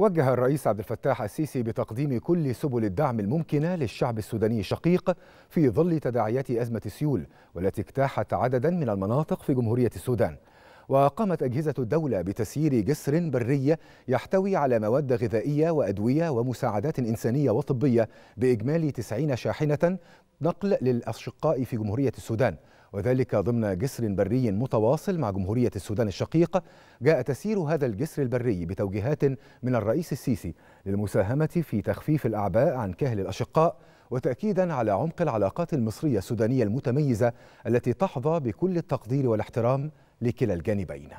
وجه الرئيس عبد الفتاح السيسي بتقديم كل سبل الدعم الممكنة للشعب السوداني الشقيق في ظل تداعيات أزمة السيول والتي اجتاحت عددا من المناطق في جمهورية السودان وقامت أجهزة الدولة بتسيير جسر بري يحتوي على مواد غذائية وأدوية ومساعدات إنسانية وطبية بإجمالي 90 شاحنة نقل للأشقاء في جمهورية السودان وذلك ضمن جسر بري متواصل مع جمهورية السودان الشقيقة جاء تسيير هذا الجسر البري بتوجيهات من الرئيس السيسي للمساهمة في تخفيف الأعباء عن كاهل الأشقاء وتأكيدا على عمق العلاقات المصرية السودانية المتميزة التي تحظى بكل التقدير والاحترام لكلا الجانبين